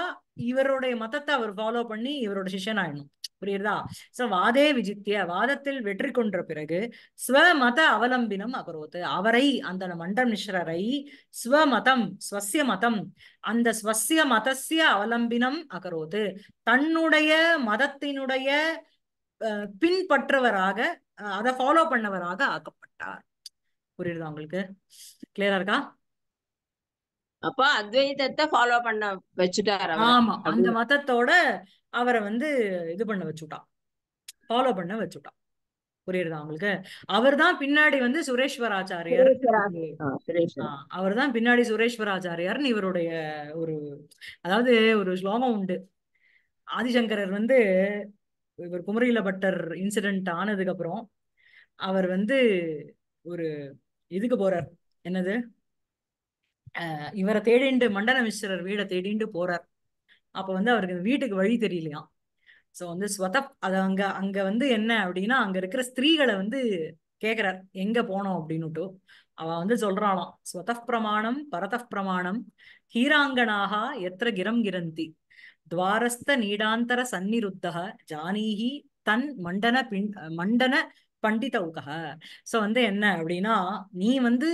இவருடைய மதத்தை அவர் ஃபாலோ பண்ணி இவரோட சிஷன் ஆயிடணும் புரியுறதா சோ வாதே விஜித்திய வாதத்தில் வெற்றி கொன்ற பிறகு ஸ்வமத அவலம்பினம் அகரோத்து அவரை அந்த மண்டம் மிஸ்ரரை ஸ்வமதம் ஸ்வசிய மதம் அந்த ஸ்வசிய மதசிய அவலம்பினம் அகரோத்து தன்னுடைய மதத்தினுடைய பின்பற்றவராக அதை ஃபாலோ பண்ணவராக ஆக்கப்பட்டார் புரியுதா உங்களுக்கு கிளியரா இருக்கா அப்போ அத்வைதத்தை ஃபாலோ பண்ண வச்சுட்டாரு ஆமா அந்த மதத்தோட அவரை வந்து இது பண்ண வச்சுட்டான் ஃபாலோ பண்ண வச்சுட்டான் புரியுறதா அவங்களுக்கு அவர் தான் பின்னாடி வந்து சுரேஸ்வராச்சாரியார் அவர் தான் பின்னாடி சுரேஸ்வராச்சாரியார்னு இவருடைய ஒரு அதாவது ஒரு ஸ்லோகம் உண்டு ஆதிசங்கரர் வந்து இவர் குமரியில பட்டர் இன்சிடென்ட் ஆனதுக்கு அப்புறம் அவர் வந்து ஒரு இதுக்கு போறார் என்னது இவரை தேடிண்டு மண்டன மிஸ்ரர் வீடை தேடிண்டு போறார் அப்போ வந்து அவருக்கு வீட்டுக்கு வழி தெரியலையாம் ஸோ வந்து ஸ்வத அது அங்க அங்க வந்து என்ன அப்படின்னா அங்க இருக்கிற ஸ்திரீகளை வந்து கேட்கிறார் எங்க போனோம் அப்படின்னுட்டு அவ வந்து சொல்றானாம் ஸ்வத பிரமாணம் பரத பிரமாணம் ஹீராங்கனாக எத்திர கிரம் கிரந்தி துவாரஸ்த நீடாந்தர சந்நிருத்தக ஜானீகி தன் மண்டன பின் மண்டன பண்டித உக ஸோ வந்து என்ன அப்படின்னா நீ வந்து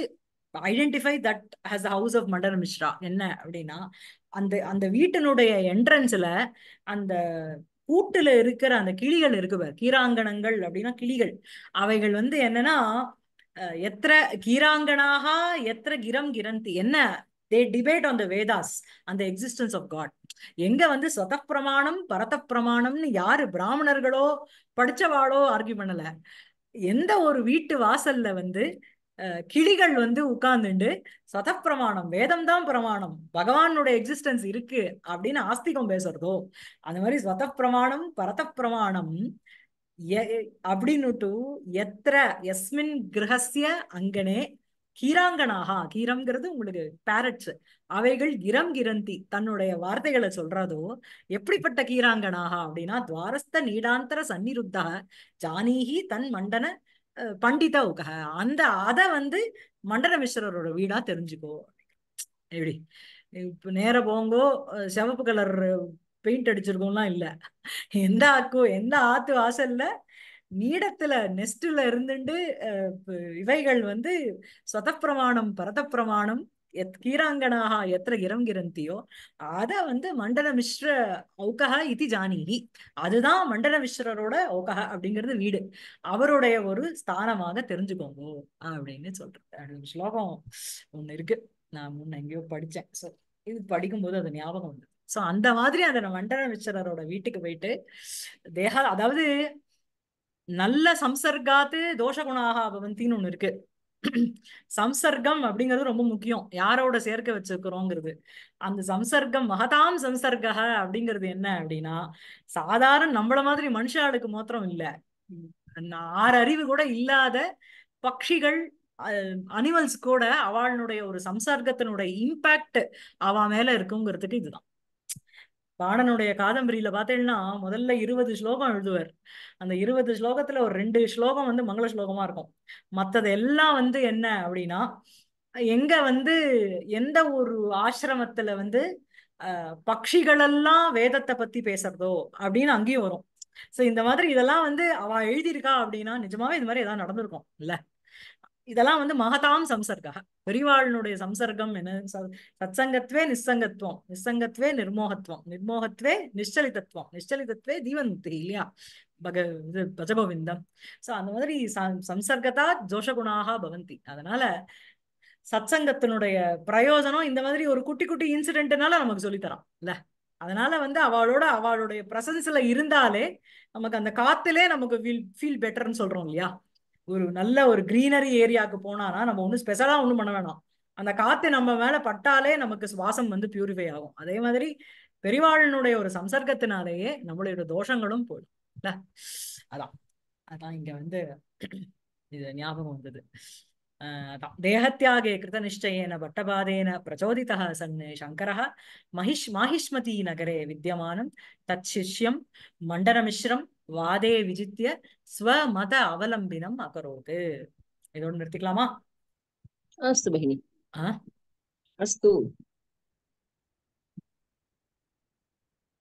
identify that has house of Mandana Mishra என்ன அப்படின்னா அந்த அந்த வீட்டினுடைய என்ட்ரன்ஸ்ல அந்த கூட்டுல இருக்கிற அந்த கிளிகள் இருக்கு கீராங்கணங்கள் அப்படின்னா கிளிகள் அவைகள் வந்து என்னன்னா எத்திர கீராங்கனாக எத்திர கிரம் கிரந்தி என்ன the debate on the Vedas அந்த எக்ஸிஸ்டன்ஸ் ஆஃப் காட் எங்க வந்து சொத பிரமாணம் பரத பிரமாணம்னு யாரு பிராமணர்களோ படிச்சவாளோ ஆர்கியூ பண்ணல எந்த ஒரு வீட்டு வாசல்ல வந்து கிளிகள் வந்து உட்கார்ந்துண்டு சதப்பிரமாணம் வேதம் தான் பிரமாணம் பகவானுடைய எக்ஸிஸ்டன்ஸ் இருக்கு அப்படின்னு ஆஸ்திகம் பேசுறதோ அந்த மாதிரி சதப்பிரமாணம் பரதப்பிரமாணம் பரத பிரமாணம் அப்படின்னுட்டு எத்திர எஸ்மின் கிரகசிய அங்கனே கீராங்கனாகா கீரம்ங்கிறது உங்களுக்கு பேரட்ஸ் அவைகள் இரம் கிரந்தி தன்னுடைய வார்த்தைகளை சொல்றதோ எப்படிப்பட்ட கீராங்கனாகா அப்படின்னா துவாரஸ்த நீடாந்தர சந்நிருத்தா ஜானீகி தன் மண்டன பண்டிதா உக்கா அந்த அத வந்து மண்டல மிஸ்ரரோட வீடா தெரிஞ்சுக்கோ எப்படி இப்ப நேர போங்கோ செவப்பு கலர் பெயிண்ட் அடிச்சிருக்கோம்லாம் இல்ல எந்த ஆக்கோ எந்த ஆத்து வாசல்ல நீடத்துல நெஸ்டுல இருந்துட்டு இவைகள் வந்து சொதப்பிரமாணம் பரதப்பிரமாணம் பரத பிரமாணம் எத் கீராங்கணாக எத்திர இரம் அதை வந்து மண்டல மிஸ்ர ஔகஹ இது ஜானிகி அதுதான் மண்டல மிஸ்ரரோட ஔகஹ அப்படிங்கிறது வீடு அவருடைய ஒரு ஸ்தானமாக தெரிஞ்சுக்கோங்க அப்படின்னு சொல்றது ஸ்லோகம் ஒண்ணு இருக்கு நான் முன்ன எங்கேயோ படிச்சேன் ஸோ இது படிக்கும்போது அது ஞாபகம் உண்டு ஸோ அந்த மாதிரி அந்த மண்டல மிஸ்ரரோட வீட்டுக்கு போயிட்டு தேகா அதாவது நல்ல சம்சர்காத்து தோஷகுணாக பவந்தின்னு ஒண்ணு இருக்கு சம்சர்க்கம் அப்படிங்கிறது ரொம்ப முக்கியம் யாரோட சேர்க்க வச்சிருக்கிறோங்கிறது அந்த சம்சர்க்கம் மகதாம் சம்சர்க அப்படிங்கிறது என்ன அப்படின்னா சாதாரண நம்மள மாதிரி மனுஷாளுக்கு மாத்திரம் இல்ல ஆறு அறிவு கூட இல்லாத பட்சிகள் அனிமல்ஸ் கூட அவளுடைய ஒரு சம்சர்க்கத்தினுடைய இம்பாக்ட் அவ மேல இருக்குங்கிறதுக்கு இதுதான் பாணனுடைய காதம்பரியில பார்த்தேன்னா முதல்ல இருபது ஸ்லோகம் எழுதுவார் அந்த இருபது ஸ்லோகத்துல ஒரு ரெண்டு ஸ்லோகம் வந்து மங்கள ஸ்லோகமா இருக்கும் மத்தது எல்லாம் வந்து என்ன அப்படின்னா எங்க வந்து எந்த ஒரு ஆசிரமத்துல வந்து பட்சிகளெல்லாம் வேதத்தை பத்தி பேசுறதோ அப்படின்னு அங்கேயும் வரும் சோ இந்த மாதிரி இதெல்லாம் வந்து அவ எழுதியிருக்கா அப்படின்னா நிஜமாவே இது மாதிரி ஏதாவது நடந்திருக்கும் இல்ல இதெல்லாம் வந்து மகதாம் சம்சர்கா பெரிவாளனுடைய சம்சர்க்கம் என்ன சத்சங்கத்வே நிசங்கத்துவம் நிசங்கத்வே நிர்மோகத்துவம் நிர்மோகத்வே நிச்சலிதத்துவம் நிச்சலிதத்வே தீவந்தி இல்லையா பக இது பஜகோவிந்தம் சோ அந்த மாதிரி சம்சர்கத்தா தோஷகுணாக பவந்தி அதனால சத்சங்கத்தினுடைய பிரயோஜனம் இந்த மாதிரி ஒரு குட்டி குட்டி இன்சிடென்ட்னால நமக்கு சொல்லித்தரோம் இல்ல அதனால வந்து அவளோட அவளுடைய பிரசன்ஸ்ல இருந்தாலே நமக்கு அந்த காத்துலேயே நமக்கு ஃபீல் பெட்டர்னு சொல்றோம் இல்லையா ஒரு நல்ல ஒரு கிரீனரி ஏரியாவுக்கு போனானா நம்ம ஒன்றும் ஸ்பெஷலாக ஒன்றும் பண்ண வேணாம் அந்த காற்று நம்ம மேலே பட்டாலே நமக்கு சுவாசம் வந்து பியூரிஃபை ஆகும் அதே மாதிரி பெரிவாளனுடைய ஒரு சம்சர்க்கத்தினாலேயே நம்மளுடைய தோஷங்களும் போயிடும் அதான் அதான் இங்க வந்து இது ஞாபகம் வந்தது தேகத்தியாகே கிருத பட்டபாதேன பிரச்சோதிதா சன் சங்கரः महिष् माहिष्मती नगरे विद्यमानं तच्छिष्यं मण्डनमिश्रं வாதே விஜித்திய ஸ்வமத அவலம்பினம் அகரோது இதோடு நிறுத்திக்கலாமா அஸ்து பகினி அஸ்து